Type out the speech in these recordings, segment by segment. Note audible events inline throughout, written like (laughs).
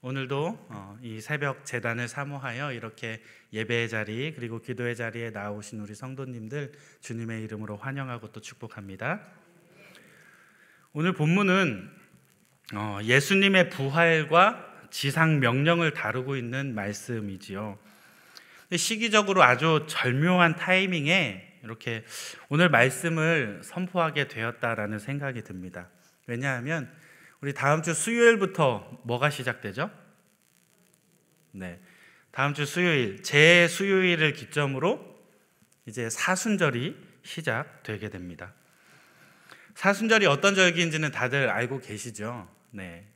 오늘도 어, 이 새벽 재단을 사모하여 이렇게 예배의 자리 그리고 기도의 자리에 나오신 우리 성도님들 주님의 이름으로 환영하고 또 축복합니다. 오늘 본문은 어, 예수님의 부활과 지상 명령을 다루고 있는 말씀이지요. 시기적으로 아주 절묘한 타이밍에 이렇게 오늘 말씀을 선포하게 되었다라는 생각이 듭니다. 왜냐하면 우리 다음 주 수요일부터 뭐가 시작되죠? 네. 다음 주 수요일, 제 수요일을 기점으로 이제 사순절이 시작되게 됩니다. 사순절이 어떤 절기인지는 다들 알고 계시죠? 네.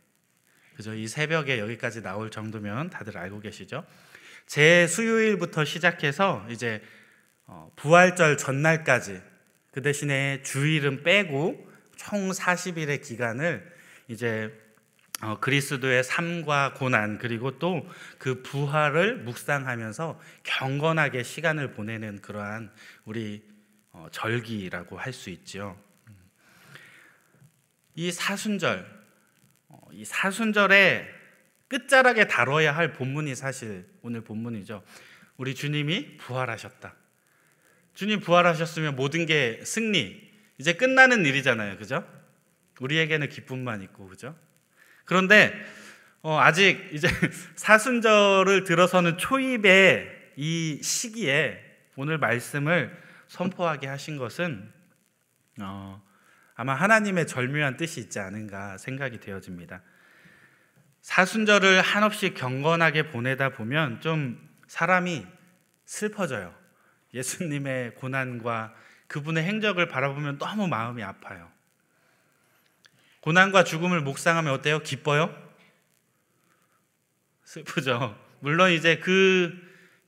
그죠? 이 새벽에 여기까지 나올 정도면 다들 알고 계시죠? 제 수요일부터 시작해서 이제 어, 부활절 전날까지 그 대신에 주일은 빼고 총 40일의 기간을 이제 어, 그리스도의 삶과 고난 그리고 또 그 부활을 묵상하면서 경건하게 시간을 보내는 그러한 우리 어, 절기라고 할 수있지이 사순절, 어, 이 사순절에 끝자락에 다뤄야 할 본문이 사실 오늘 본문이죠. 우리 주님이 부활하셨다. 주님 부활하셨으면 모든 게 승리. 이제 끝나는 일이잖아요, 그죠? 우리에게는 기쁨만 있고 그죠? 그런데 어, 아직 이제 (laughs) 사순절을 들어서는 초입의 이 시기에 오늘 말씀을 선포하게 하신 것은 어, 아마 하나님의 절묘한 뜻이 있지 않은가 생각이 되어집니다. 사순절을 한없이 경건하게 보내다 보면 좀 사람이 슬퍼져요. 예수님의 고난과 그분의 행적을 바라보면 너무 마음이 아파요. 고난과 죽음을 묵상하면 어때요? 기뻐요? 슬프죠. (laughs) 물론 이제 그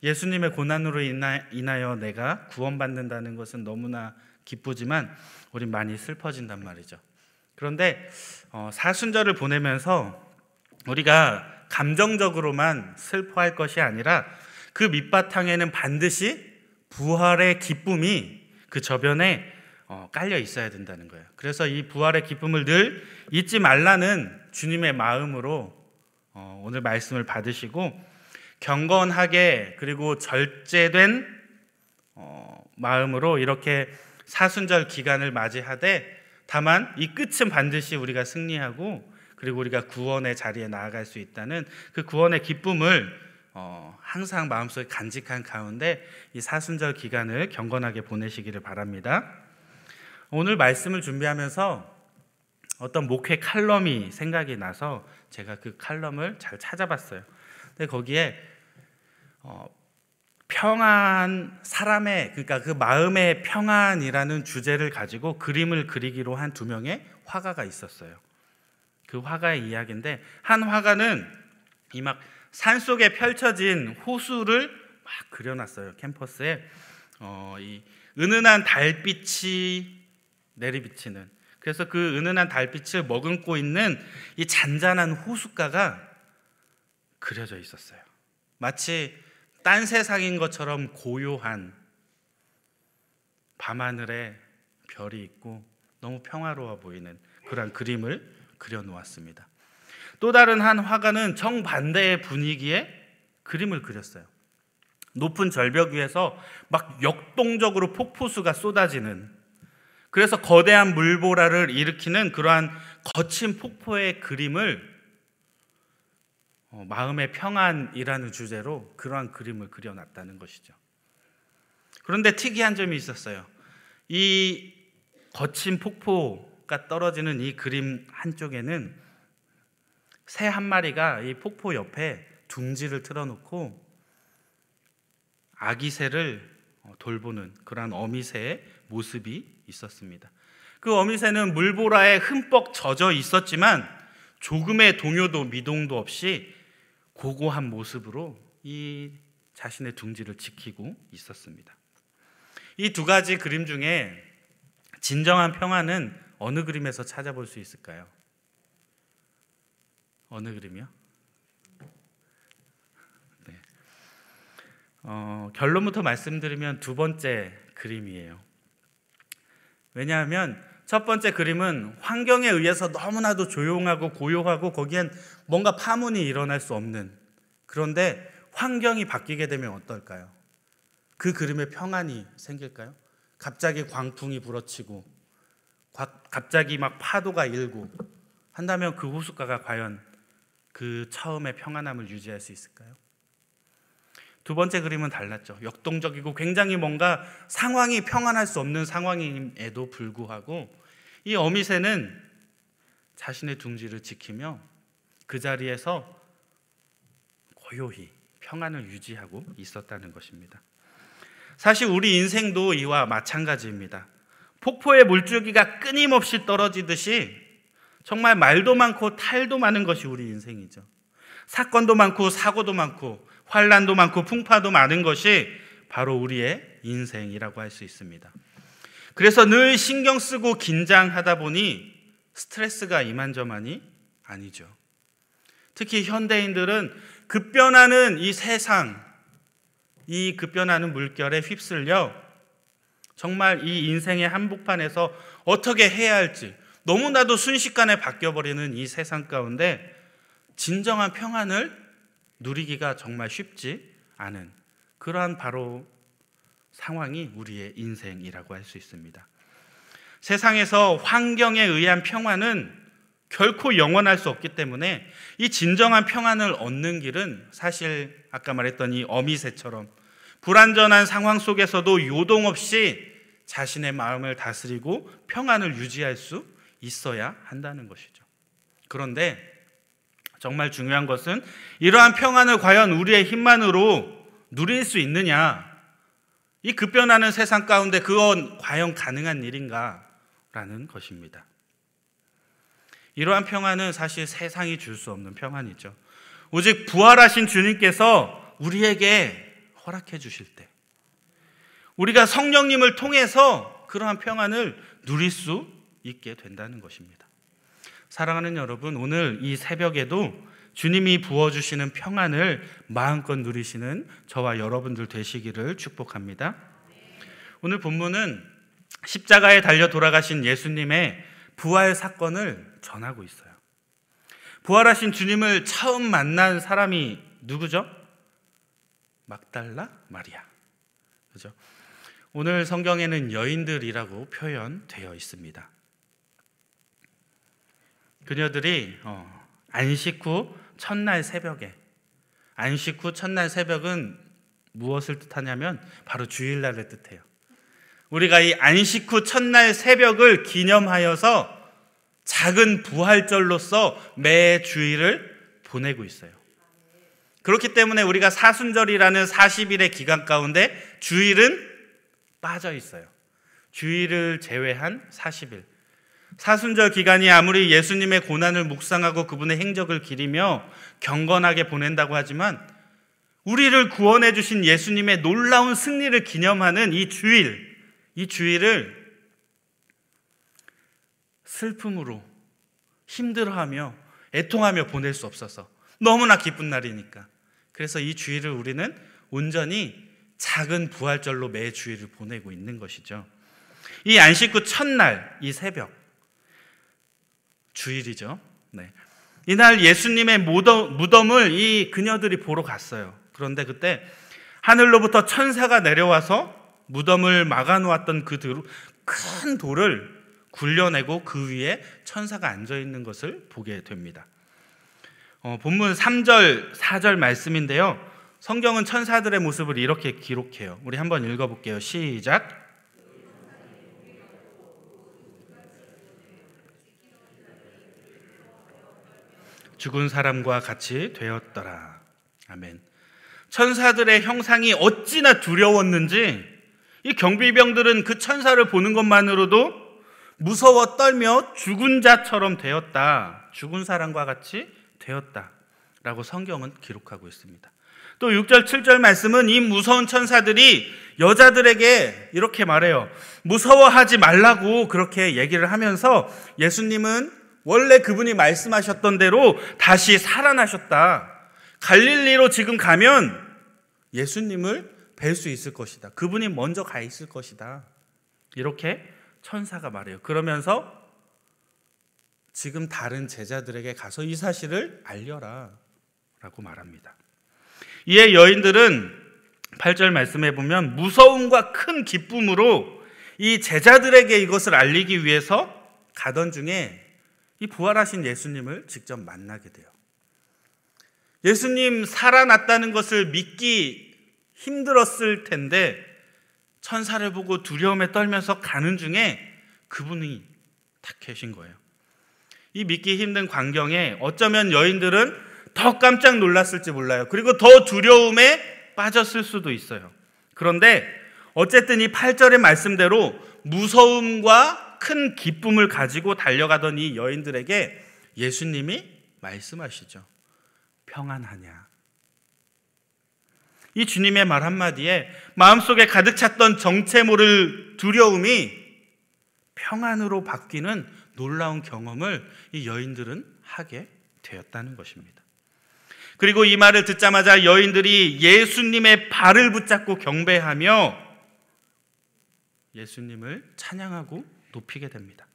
예수님의 고난으로 인하여 내가 구원받는다는 것은 너무나 기쁘지만 우린 많이 슬퍼진단 말이죠. 그런데 어, 사순절을 보내면서 우리가 감정적으로만 슬퍼할 것이 아니라 그 밑바탕에는 반드시 부활의 기쁨이 그 저변에 어, 깔려 있어야 된다는 거예요. 그래서 이 부활의 기쁨을 늘 잊지 말라는 주님의 마음으로 어, 오늘 말씀을 받으시고 경건하게 그리고 절제된 어, 마음으로 이렇게 사순절 기간을 맞이하되 다만 이 끝은 반드시 우리가 승리하고 그리고 우리가 구원의 자리에 나아갈 수 있다는 그 구원의 기쁨을 어, 항상 마음속에 간직한 가운데 이 사순절 기간을 경건하게 보내시기를 바랍니다. 오늘 말씀을 준비하면서 어떤 목회 칼럼이 생각이 나서 제가 그 칼럼을 잘 찾아봤어요. 근데 거기에 어, 평안 사람의 그러니까 그 마음의 평안이라는 주제를 가지고 그림을 그리기로 한 두 명의 화가가 있었어요. 그 화가의 이야기인데 한 화가는 이 막 산속에 펼쳐진 호수를 막 그려놨어요. 캠퍼스에 어, 이 은은한 달빛이 내리비치는 그래서 그 은은한 달빛을 머금고 있는 이 잔잔한 호숫가가 그려져 있었어요. 마치 딴 세상인 것처럼 고요한 밤하늘에 별이 있고 너무 평화로워 보이는 그런 그림을 그려 놓았습니다. 또 다른 한 화가는 정반대의 분위기에 그림을 그렸어요. 높은 절벽 위에서 막 역동적으로 폭포수가 쏟아지는 그래서 거대한 물보라를 일으키는 그러한 거친 폭포의 그림을 어, 마음의 평안이라는 주제로 그러한 그림을 그려놨다는 것이죠. 그런데 특이한 점이 있었어요. 이 거친 폭포가 떨어지는 이 그림 한쪽에는 새 한 마리가 이 폭포 옆에 둥지를 틀어놓고 아기 새를 어, 돌보는 그러한 어미 새의 모습이 있었습니다. 그 어미새는 물보라에 흠뻑 젖어 있었지만 조금의 동요도 미동도 없이 고고한 모습으로 이 자신의 둥지를 지키고 있었습니다. 이 두 가지 그림 중에 진정한 평화는 어느 그림에서 찾아볼 수 있을까요? 어느 그림이요? 네. 어, 결론부터 말씀드리면 두 번째 그림이에요. 왜냐하면 첫 번째 그림은 환경에 의해서 너무나도 조용하고 고요하고 거기엔 뭔가 파문이 일어날 수 없는 그런데 환경이 바뀌게 되면 어떨까요? 그 그림에 평안이 생길까요? 갑자기 광풍이 불어치고 갑자기 막 파도가 일고 한다면 그 호숫가가 과연 그 처음의 평안함을 유지할 수 있을까요? 두 번째 그림은 달랐죠. 역동적이고 굉장히 뭔가 상황이 평안할 수 없는 상황임에도 불구하고 이 어미새는 자신의 둥지를 지키며 그 자리에서 고요히 평안을 유지하고 있었다는 것입니다. 사실 우리 인생도 이와 마찬가지입니다. 폭포의 물줄기가 끊임없이 떨어지듯이 정말 말도 많고 탈도 많은 것이 우리 인생이죠. 사건도 많고 사고도 많고 환란도 많고 풍파도 많은 것이 바로 우리의 인생이라고 할 수 있습니다. 그래서 늘 신경 쓰고 긴장하다 보니 스트레스가 이만저만이 아니죠. 특히 현대인들은 급변하는 이 세상, 이 급변하는 물결에 휩쓸려 정말 이 인생의 한복판에서 어떻게 해야 할지 너무나도 순식간에 바뀌어버리는 이 세상 가운데 진정한 평안을 누리기가 정말 쉽지 않은 그러한 바로 상황이 우리의 인생이라고 할 수 있습니다. 세상에서 환경에 의한 평화는 결코 영원할 수 없기 때문에 이 진정한 평안을 얻는 길은 사실 아까 말했던 이 어미새처럼 불안전한 상황 속에서도 요동 없이 자신의 마음을 다스리고 평안을 유지할 수 있어야 한다는 것이죠. 그런데 정말 중요한 것은 이러한 평안을 과연 우리의 힘만으로 누릴 수 있느냐? 이 급변하는 세상 가운데 그건 과연 가능한 일인가? 라는 것입니다. 이러한 평안은 사실 세상이 줄 수 없는 평안이죠. 오직 부활하신 주님께서 우리에게 허락해 주실 때, 우리가 성령님을 통해서 그러한 평안을 누릴 수 있게 된다는 것입니다. 사랑하는 여러분, 오늘 이 새벽에도 주님이 부어주시는 평안을 마음껏 누리시는 저와 여러분들 되시기를 축복합니다. 오늘 본문은 십자가에 달려 돌아가신 예수님의 부활 사건을 전하고 있어요. 부활하신 주님을 처음 만난 사람이 누구죠? 막달라 마리아. 그죠? 오늘 성경에는 여인들이라고 표현되어 있습니다. 그녀들이 어, 안식 후 첫날 새벽에 안식 후 첫날 새벽은 무엇을 뜻하냐면 바로 주일날을 뜻해요. 우리가 이 안식 후 첫날 새벽을 기념하여서 작은 부활절로서 매 주일을 보내고 있어요. 그렇기 때문에 우리가 사순절이라는 40일의 기간 가운데 주일은 빠져 있어요. 주일을 제외한 40일. 사순절 기간이 아무리 예수님의 고난을 묵상하고 그분의 행적을 기리며 경건하게 보낸다고 하지만 우리를 구원해 주신 예수님의 놀라운 승리를 기념하는 이 주일, 이 주일을 슬픔으로 힘들어하며 애통하며 보낼 수 없어서 너무나 기쁜 날이니까. 그래서 이 주일을 우리는 온전히 작은 부활절로 매 주일을 보내고 있는 것이죠. 이 안식 후 첫날, 이 새벽, 주일이죠. 네. 이날 예수님의 무덤을 이 그녀들이 보러 갔어요. 그런데 그때 하늘로부터 천사가 내려와서 무덤을 막아놓았던 그 큰 돌을 굴려내고 그 위에 천사가 앉아 있는 것을 보게 됩니다. 어, 본문 3절, 4절 말씀인데요. 성경은 천사들의 모습을 이렇게 기록해요. 우리 한번 읽어볼게요. 시작. 죽은 사람과 같이 되었더라. 아멘. 천사들의 형상이 어찌나 두려웠는지 이 경비병들은 그 천사를 보는 것만으로도 무서워 떨며 죽은 자처럼 되었다. 죽은 사람과 같이 되었다. 라고 성경은 기록하고 있습니다. 또 6절, 7절 말씀은 이 무서운 천사들이 여자들에게 이렇게 말해요. 무서워하지 말라고 그렇게 얘기를 하면서 예수님은 원래 그분이 말씀하셨던 대로 다시 살아나셨다. 갈릴리로 지금 가면 예수님을 뵐 수 있을 것이다. 그분이 먼저 가 있을 것이다. 이렇게 천사가 말해요. 그러면서 지금 다른 제자들에게 가서 이 사실을 알려라. 라고 말합니다. 이에 여인들은 8절 말씀해 보면 무서움과 큰 기쁨으로 이 제자들에게 이것을 알리기 위해서 가던 중에 이 부활하신 예수님을 직접 만나게 돼요. 예수님 살아났다는 것을 믿기 힘들었을 텐데 천사를 보고 두려움에 떨면서 가는 중에 그분이 딱 계신 거예요. 이 믿기 힘든 광경에 어쩌면 여인들은 더 깜짝 놀랐을지 몰라요. 그리고 더 두려움에 빠졌을 수도 있어요. 그런데 어쨌든 이 8절의 말씀대로 무서움과 큰 기쁨을 가지고 달려가던 이 여인들에게 예수님이 말씀하시죠. 평안하냐. 이 주님의 말 한마디에 마음속에 가득 찼던 정체 모를 두려움이 평안으로 바뀌는 놀라운 경험을 이 여인들은 하게 되었다는 것입니다. 그리고 이 말을 듣자마자 여인들이 예수님의 발을 붙잡고 경배하며 예수님을 찬양하고 높이게 됩니다.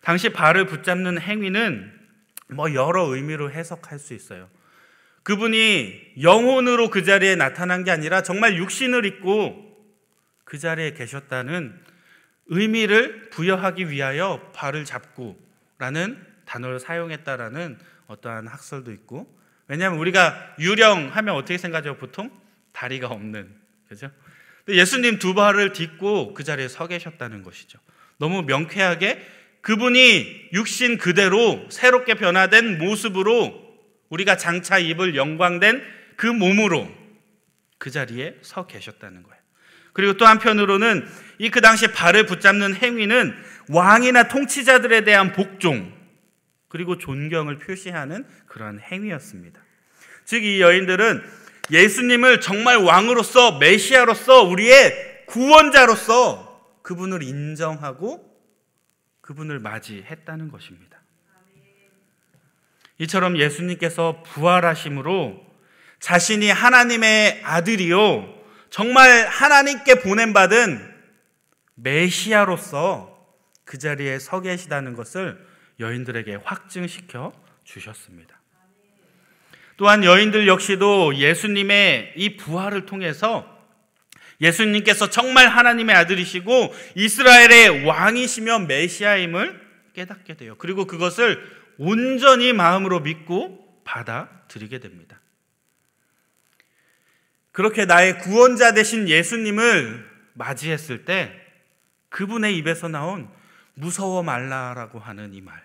당시 발을 붙잡는 행위는 뭐 여러 의미로 해석할 수 있어요. 그분이 영혼으로 그 자리에 나타난 게 아니라 정말 육신을 입고 그 자리에 계셨다는 의미를 부여하기 위하여 발을 잡고라는 단어를 사용했다라는 어떠한 학설도 있고 왜냐하면 우리가 유령 하면 어떻게 생각해요 보통 다리가 없는 그죠 예수님 두 발을 딛고 그 자리에 서 계셨다는 것이죠. 너무 명쾌하게 그분이 육신 그대로 새롭게 변화된 모습으로 우리가 장차 입을 영광된 그 몸으로 그 자리에 서 계셨다는 거예요. 그리고 또 한편으로는 이 그 당시 발을 붙잡는 행위는 왕이나 통치자들에 대한 복종 그리고 존경을 표시하는 그런 행위였습니다. 즉 이 여인들은 예수님을 정말 왕으로서 메시아로서 우리의 구원자로서 그분을 인정하고 그분을 맞이했다는 것입니다. 이처럼 예수님께서 부활하심으로 자신이 하나님의 아들이요 정말 하나님께 보낸받은 메시아로서 그 자리에 서 계시다는 것을 여인들에게 확증시켜 주셨습니다. 또한 여인들 역시도 예수님의 이 부활을 통해서 예수님께서 정말 하나님의 아들이시고 이스라엘의 왕이시며 메시아임을 깨닫게 돼요. 그리고 그것을 온전히 마음으로 믿고 받아들이게 됩니다. 그렇게 나의 구원자 되신 예수님을 맞이했을 때 그분의 입에서 나온 무서워 말라라고 하는 이 말,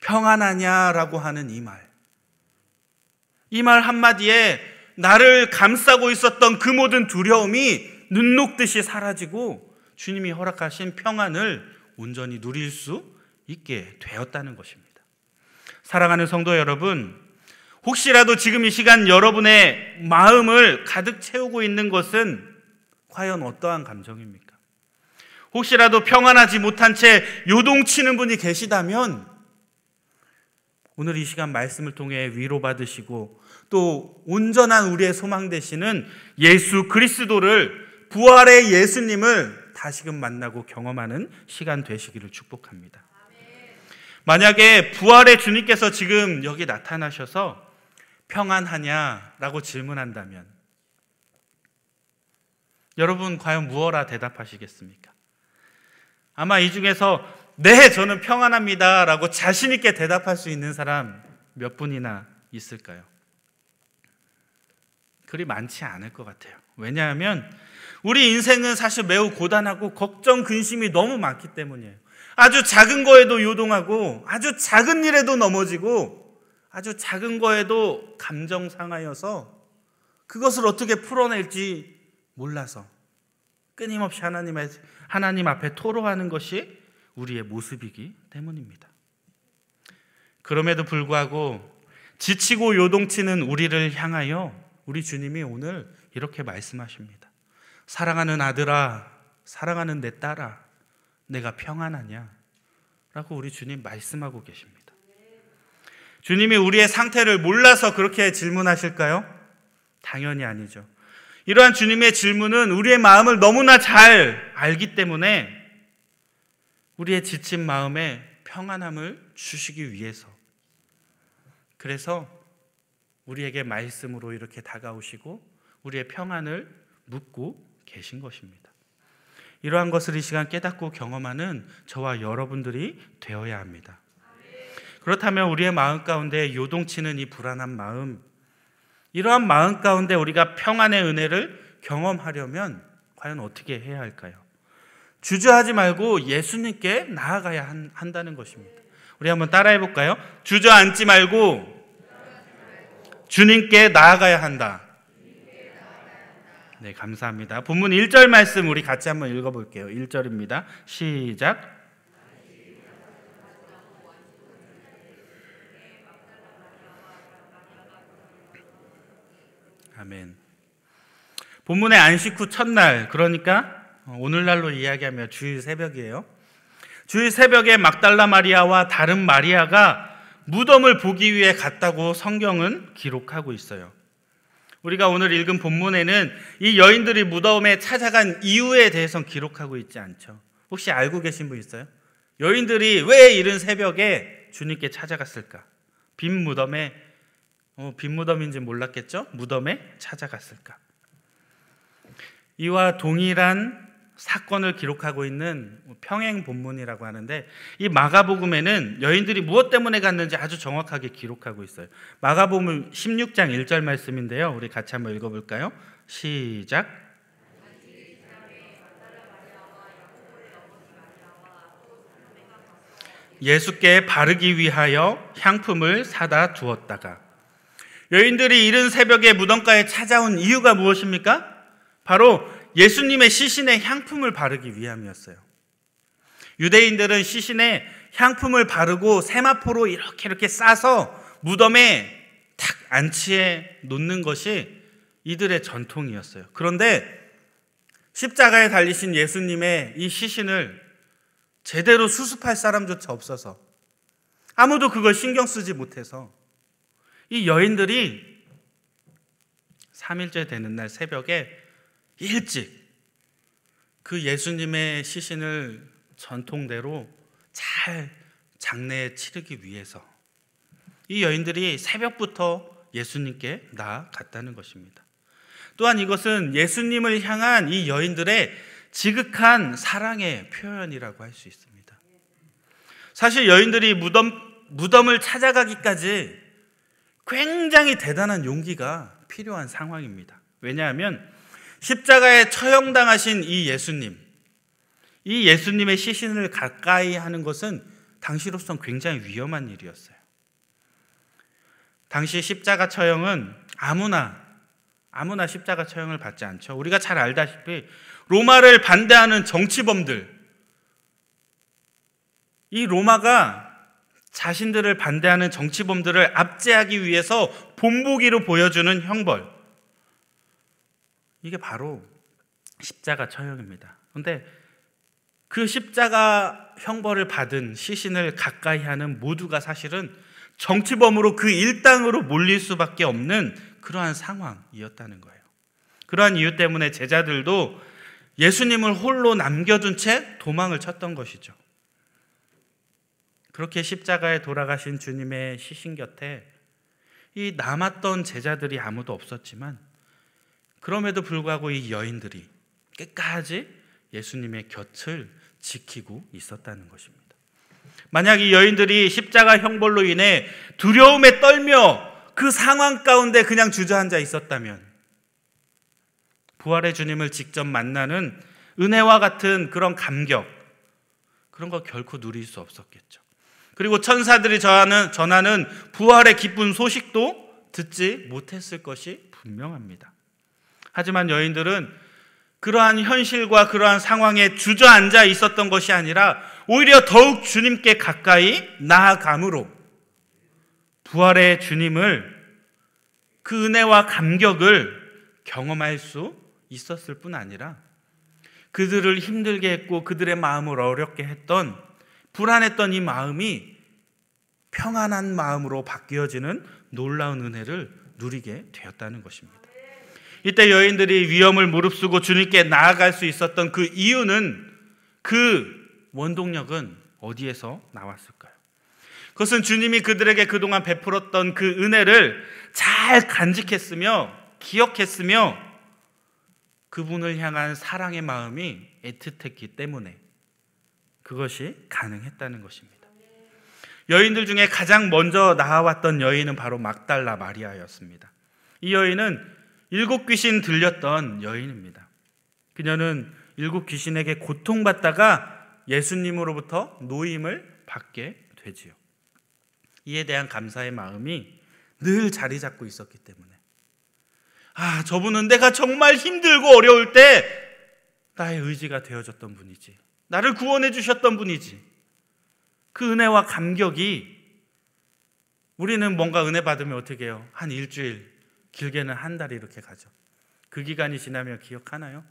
평안하냐라고 하는 이 말, 이말 한마디에 나를 감싸고 있었던 그 모든 두려움이 눈 녹듯이 사라지고 주님이 허락하신 평안을 온전히 누릴 수 있게 되었다는 것입니다. 사랑하는 성도 여러분, 혹시라도 지금 이 시간 여러분의 마음을 가득 채우고 있는 것은 과연 어떠한 감정입니까? 혹시라도 평안하지 못한 채 요동치는 분이 계시다면 오늘 이 시간 말씀을 통해 위로받으시고 또 온전한 우리의 소망 되시는 예수 그리스도를 부활의 예수님을 다시금 만나고 경험하는 시간 되시기를 축복합니다. 만약에 부활의 주님께서 지금 여기 나타나셔서 평안하냐라고 질문한다면 여러분 과연 무엇라 대답하시겠습니까? 아마 이 중에서 네, 저는 평안합니다. 라고 자신있게 대답할 수 있는 사람 몇 분이나 있을까요? 그리 많지 않을 것 같아요. 왜냐하면 우리 인생은 사실 매우 고단하고 걱정, 근심이 너무 많기 때문이에요. 아주 작은 거에도 요동하고 아주 작은 일에도 넘어지고 아주 작은 거에도 감정 상하여서 그것을 어떻게 풀어낼지 몰라서 끊임없이 하나님 하나님 앞에 토로하는 것이 우리의 모습이기 때문입니다. 그럼에도 불구하고 지치고 요동치는 우리를 향하여 우리 주님이 오늘 이렇게 말씀하십니다. 사랑하는 아들아, 사랑하는 내 딸아, 내가 평안하냐? 라고 우리 주님 말씀하고 계십니다. 주님이 우리의 상태를 몰라서 그렇게 질문하실까요? 당연히 아니죠. 이러한 주님의 질문은 우리의 마음을 너무나 잘 알기 때문에 우리의 지친 마음에 평안함을 주시기 위해서 그래서 우리에게 말씀으로 이렇게 다가오시고 우리의 평안을 묻고 계신 것입니다. 이러한 것을 이 시간 깨닫고 경험하는 저와 여러분들이 되어야 합니다. 그렇다면 우리의 마음 가운데 요동치는 이 불안한 마음, 이러한 마음 가운데 우리가 평안의 은혜를 경험하려면 과연 어떻게 해야 할까요? 주저하지 말고 예수님께 나아가야 한, 한다는 것입니다. 우리 한번 따라해 볼까요? 주저앉지 말고 주님께 나아가야 한다. 네, 감사합니다. 본문 1절 말씀 우리 같이 한번 읽어 볼게요. 1절입니다. 시작. 아멘. 본문의 안식 후 첫날, 그러니까 어, 오늘날로 이야기하면 주일 새벽이에요. 주일 새벽에 막달라 마리아와 다른 마리아가 무덤을 보기 위해 갔다고 성경은 기록하고 있어요. 우리가 오늘 읽은 본문에는 이 여인들이 무덤에 찾아간 이유에 대해서 기록하고 있지 않죠. 혹시 알고 계신 분 있어요? 여인들이 왜 이른 새벽에 주님께 찾아갔을까? 빈 무덤에 어, 빈 무덤인지 몰랐겠죠? 무덤에 찾아갔을까? 이와 동일한 사건을 기록하고 있는 뭐 평행 본문이라고 하는데 이 마가복음에는 여인들이 무엇 때문에 갔는지 아주 정확하게 기록하고 있어요. 마가복음 16장 1절 말씀인데요. 우리 같이 한번 읽어 볼까요? 시작. 예수께 바르기 위하여 향품을 사다 두었다가 여인들이 이른 새벽에 무덤가에 찾아온 이유가 무엇입니까? 바로 예수님의 시신에 향품을 바르기 위함이었어요. 유대인들은 시신에 향품을 바르고 세마포로 이렇게 이렇게 싸서 무덤에 탁 안치해 놓는 것이 이들의 전통이었어요. 그런데 십자가에 달리신 예수님의 이 시신을 제대로 수습할 사람조차 없어서 아무도 그걸 신경 쓰지 못해서 이 여인들이 3일째 되는 날 새벽에 일찍 그 예수님의 시신을 전통대로 잘 장례에 치르기 위해서 이 여인들이 새벽부터 예수님께 나아갔다는 것입니다. 또한 이것은 예수님을 향한 이 여인들의 지극한 사랑의 표현이라고 할 수 있습니다. 사실 여인들이 무덤, 무덤을 찾아가기까지 굉장히 대단한 용기가 필요한 상황입니다. 왜냐하면 십자가에 처형당하신 이 예수님, 이 예수님의 시신을 가까이 하는 것은 당시로서는 굉장히 위험한 일이었어요. 당시 십자가 처형은 아무나 아무나 십자가 처형을 받지 않죠. 우리가 잘 알다시피 로마를 반대하는 정치범들 이 로마가 자신들을 반대하는 정치범들을 압제하기 위해서 본보기로 보여주는 형벌 이게 바로 십자가 처형입니다. 그런데 그 십자가 형벌을 받은 시신을 가까이 하는 모두가 사실은 정치범으로 그 일당으로 몰릴 수밖에 없는 그러한 상황이었다는 거예요. 그러한 이유 때문에 제자들도 예수님을 홀로 남겨둔 채 도망을 쳤던 것이죠. 그렇게 십자가에 돌아가신 주님의 시신 곁에 이 남았던 제자들이 아무도 없었지만 그럼에도 불구하고 이 여인들이 끝까지 예수님의 곁을 지키고 있었다는 것입니다. 만약 이 여인들이 십자가 형벌로 인해 두려움에 떨며 그 상황 가운데 그냥 주저앉아 있었다면 부활의 주님을 직접 만나는 은혜와 같은 그런 감격 그런 거 결코 누릴 수 없었겠죠. 그리고 천사들이 전하는, 전하는 부활의 기쁜 소식도 듣지 못했을 것이 분명합니다. 하지만 여인들은 그러한 현실과 그러한 상황에 주저앉아 있었던 것이 아니라 오히려 더욱 주님께 가까이 나아감으로 부활의 주님을 그 은혜와 감격을 경험할 수 있었을 뿐 아니라 그들을 힘들게 했고 그들의 마음을 어렵게 했던 불안했던 이 마음이 평안한 마음으로 바뀌어지는 놀라운 은혜를 누리게 되었다는 것입니다. 이때 여인들이 위험을 무릅쓰고 주님께 나아갈 수 있었던 그 이유는 그 원동력은 어디에서 나왔을까요? 그것은 주님이 그들에게 그동안 베풀었던 그 은혜를 잘 간직했으며 기억했으며 그분을 향한 사랑의 마음이 애틋했기 때문에 그것이 가능했다는 것입니다. 여인들 중에 가장 먼저 나아왔던 여인은 바로 막달라 마리아였습니다. 이 여인은 일곱 귀신 들렸던 여인입니다. 그녀는 일곱 귀신에게 고통받다가 예수님으로부터 노임을 받게 되지요. 이에 대한 감사의 마음이 늘 자리 잡고 있었기 때문에 아, 저분은 내가 정말 힘들고 어려울 때 나의 의지가 되어줬던 분이지. 나를 구원해 주셨던 분이지. 그 은혜와 감격이 우리는 뭔가 은혜 받으면 어떻게 해요? 한 일주일, 길게는 한 달 이렇게 가죠. 그 기간이 지나면 기억하나요?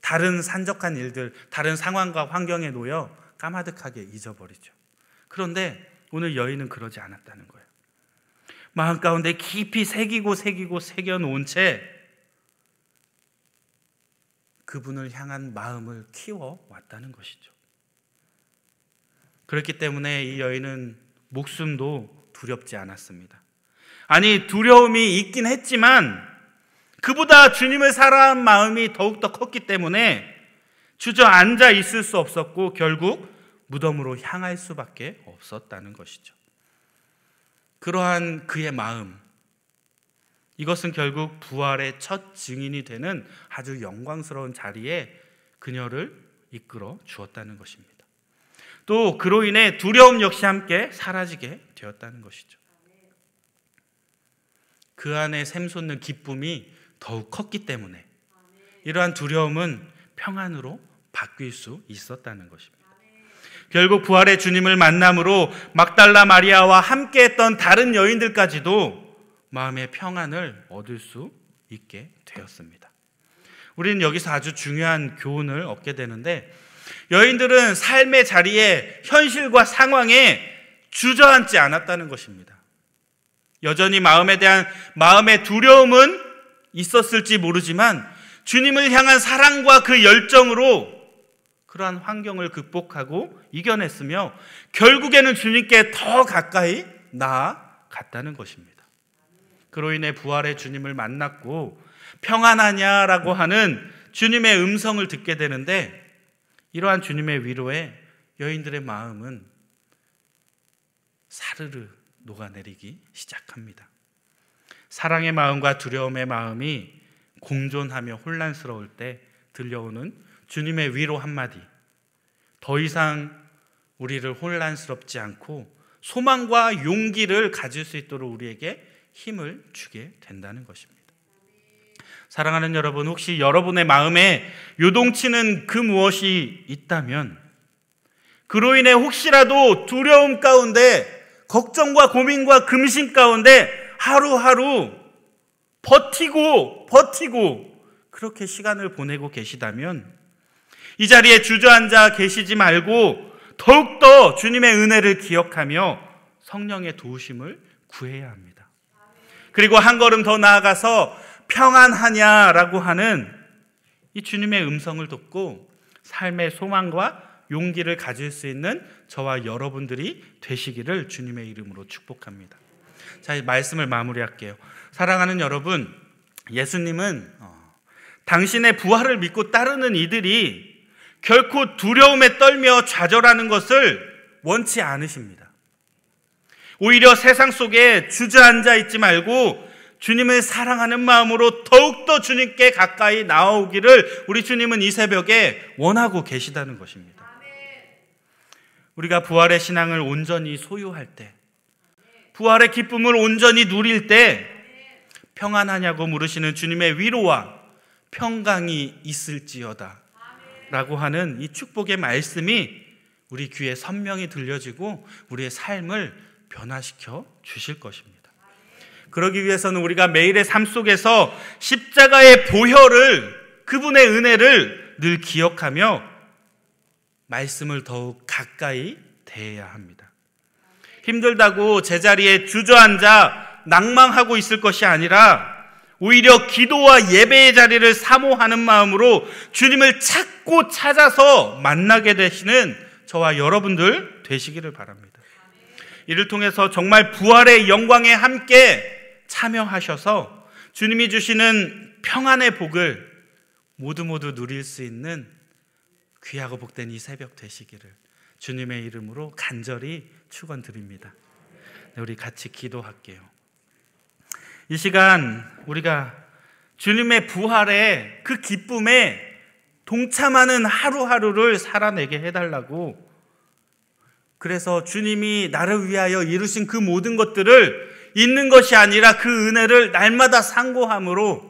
다른 산적한 일들, 다른 상황과 환경에 놓여 까마득하게 잊어버리죠. 그런데 오늘 여인은 그러지 않았다는 거예요. 마음 가운데 깊이 새기고 새기고 새겨놓은 채 그분을 향한 마음을 키워왔다는 것이죠. 그렇기 때문에 이 여인은 목숨도 두렵지 않았습니다. 아니, 두려움이 있긴 했지만 그보다 주님을 사랑한 마음이 더욱더 컸기 때문에 주저앉아 있을 수 없었고 결국 무덤으로 향할 수밖에 없었다는 것이죠. 그러한 그의 마음, 이것은 결국 부활의 첫 증인이 되는 아주 영광스러운 자리에 그녀를 이끌어 주었다는 것입니다. 또 그로 인해 두려움 역시 함께 사라지게 되었다는 것이죠. 그 안에 샘솟는 기쁨이 더욱 컸기 때문에 이러한 두려움은 평안으로 바뀔 수 있었다는 것입니다. 결국 부활의 주님을 만남으로 막달라 마리아와 함께 했던 다른 여인들까지도 마음의 평안을 얻을 수 있게 되었습니다. 우리는 여기서 아주 중요한 교훈을 얻게 되는데 여인들은 삶의 자리에 현실과 상황에 주저앉지 않았다는 것입니다. 여전히 마음에 대한 마음의 두려움은 있었을지 모르지만 주님을 향한 사랑과 그 열정으로 그러한 환경을 극복하고 이겨냈으며 결국에는 주님께 더 가까이 나아갔다는 것입니다. 그로 인해 부활의 주님을 만났고 평안하냐라고 하는 주님의 음성을 듣게 되는데 이러한 주님의 위로에 여인들의 마음은 사르르 녹아내리기 시작합니다. 사랑의 마음과 두려움의 마음이 공존하며 혼란스러울 때 들려오는 주님의 위로 한마디. 더 이상 우리를 혼란스럽지 않고 소망과 용기를 가질 수 있도록 우리에게 힘을 주게 된다는 것입니다. 사랑하는 여러분, 혹시 여러분의 마음에 요동치는 그 무엇이 있다면, 그로 인해 혹시라도 두려움 가운데 걱정과 고민과 금심 가운데 하루하루 버티고 버티고 그렇게 시간을 보내고 계시다면 이 자리에 주저앉아 계시지 말고 더욱더 주님의 은혜를 기억하며 성령의 도우심을 구해야 합니다. 그리고 한 걸음 더 나아가서 평안하냐라고 하는 이 주님의 음성을 듣고 삶의 소망과 용기를 가질 수 있는 저와 여러분들이 되시기를 주님의 이름으로 축복합니다. 자, 말씀을 마무리할게요. 사랑하는 여러분, 예수님은 어, 당신의 부활을 믿고 따르는 이들이 결코 두려움에 떨며 좌절하는 것을 원치 않으십니다. 오히려 세상 속에 주저앉아 있지 말고 주님을 사랑하는 마음으로 더욱더 주님께 가까이 나오기를 우리 주님은 이 새벽에 원하고 계시다는 것입니다. 우리가 부활의 신앙을 온전히 소유할 때, 부활의 기쁨을 온전히 누릴 때, 평안하냐고 물으시는 주님의 위로와 평강이 있을지어다. 라고 하는 이 축복의 말씀이 우리 귀에 선명히 들려지고 우리의 삶을 변화시켜 주실 것입니다. 그러기 위해서는 우리가 매일의 삶 속에서 십자가의 보혈을 그분의 은혜를 늘 기억하며 말씀을 더욱 가까이 대해야 합니다. 힘들다고 제자리에 주저앉아 낭망하고 있을 것이 아니라 오히려 기도와 예배의 자리를 사모하는 마음으로 주님을 찾고 찾아서 만나게 되시는 저와 여러분들 되시기를 바랍니다. 이를 통해서 정말 부활의 영광에 함께 참여하셔서 주님이 주시는 평안의 복을 모두 모두 누릴 수 있는 귀하고 복된 이 새벽 되시기를 주님의 이름으로 간절히 축원드립니다. 네, 우리 같이 기도할게요. 이 시간 우리가 주님의 부활에 그 기쁨에 동참하는 하루하루를 살아내게 해달라고 그래서 주님이 나를 위하여 이루신 그 모든 것들을 있는 것이 아니라 그 은혜를 날마다 상고함으로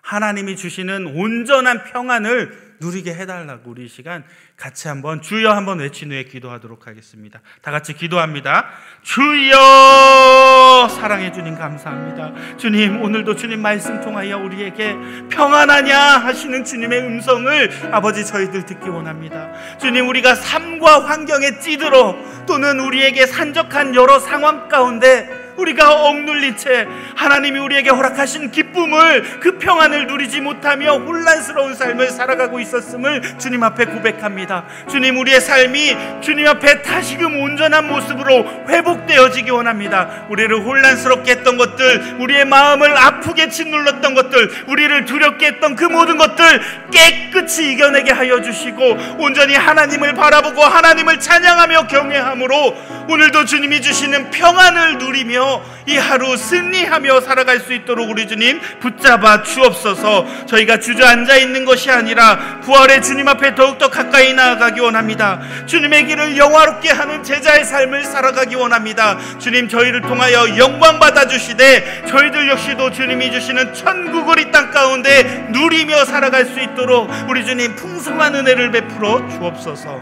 하나님이 주시는 온전한 평안을 누리게 해달라고 우리 시간 같이 한번 주여 한번 외친 후에 기도하도록 하겠습니다. 다 같이 기도합니다. 주여 사랑해 주님 감사합니다. 주님 오늘도 주님 말씀 통하여 우리에게 평안하냐 하시는 주님의 음성을 아버지 저희들 듣기 원합니다. 주님 우리가 삶과 환경에 찌들어 또는 우리에게 산적한 여러 상황 가운데 우리가 억눌린 채 하나님이 우리에게 허락하신 기쁨을 그 평안을 누리지 못하며 혼란스러운 삶을 살아가고 있었음을 주님 앞에 고백합니다. 주님 우리의 삶이 주님 앞에 다시금 온전한 모습으로 회복되어지기 원합니다. 우리를 혼란스럽게 했던 것들, 우리의 마음을 아프게 짓눌렀던 것들, 우리를 두렵게 했던 그 모든 것들 깨끗이 이겨내게 하여 주시고 온전히 하나님을 바라보고 하나님을 찬양하며 경외함으로 오늘도 주님이 주시는 평안을 누리며 이 하루 승리하며 살아갈 수 있도록 우리 주님 붙잡아 주옵소서 저희가 주저앉아 있는 것이 아니라 부활의 주님 앞에 더욱더 가까이 나아가기 원합니다. 주님의 길을 영화롭게 하는 제자의 삶을 살아가기 원합니다. 주님 저희를 통하여 영광 받아주시되 저희들 역시도 주님이 주시는 천국을 이 땅 가운데 누리며 살아갈 수 있도록 우리 주님 풍성한 은혜를 베풀어 주옵소서.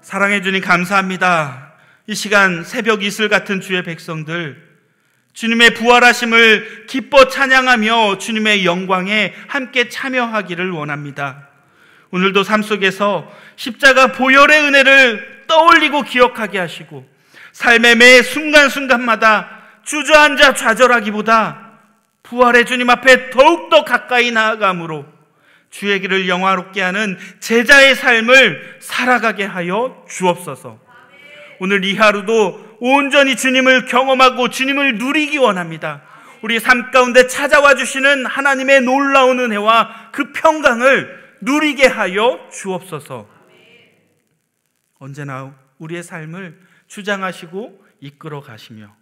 사랑해 주님 감사합니다. 이 시간 새벽 이슬 같은 주의 백성들 주님의 부활하심을 기뻐 찬양하며 주님의 영광에 함께 참여하기를 원합니다. 오늘도 삶 속에서 십자가 보혈의 은혜를 떠올리고 기억하게 하시고 삶의 매 순간순간마다 주저앉아 좌절하기보다 부활의 주님 앞에 더욱더 가까이 나아가므로 주의 길을 영화롭게 하는 제자의 삶을 살아가게 하여 주옵소서. 오늘 이 하루도 온전히 주님을 경험하고 주님을 누리기 원합니다. 우리 삶 가운데 찾아와 주시는 하나님의 놀라운 은혜와 그 평강을 누리게 하여 주옵소서. 언제나 우리의 삶을 주장하시고 이끌어 가시며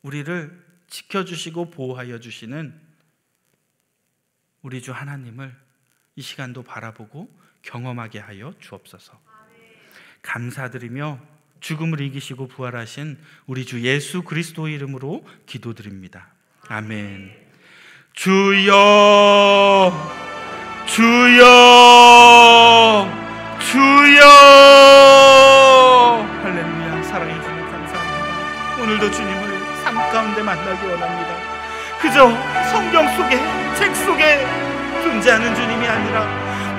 우리를 지켜주시고 보호하여 주시는 우리 주 하나님을 이 시간도 바라보고 경험하게 하여 주옵소서. 감사드리며 죽음을 이기시고 부활하신 우리 주 예수 그리스도 이름으로 기도드립니다. 아멘. 주여! 주여! 주여! 할렐루야. 사랑해 주님 감사합니다. 오늘도 주님을 삶 가운데 만나기 원합니다. 그저 성경 속에, 책 속에 존재하는 주님이 아니라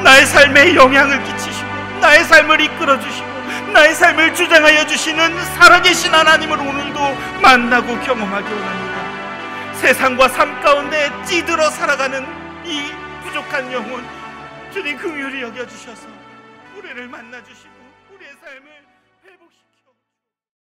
나의 삶에 영향을 끼치시고 나의 삶을 이끌어 주시고 나의 삶을 주장하여 주시는 살아계신 하나님을 오늘도 만나고 경험하기 원합니다. 세상과 삶 가운데 찌들어 살아가는 이 부족한 영혼 주님 긍휼히 여겨 주셔서 우리를 만나 주시고 우리의 삶을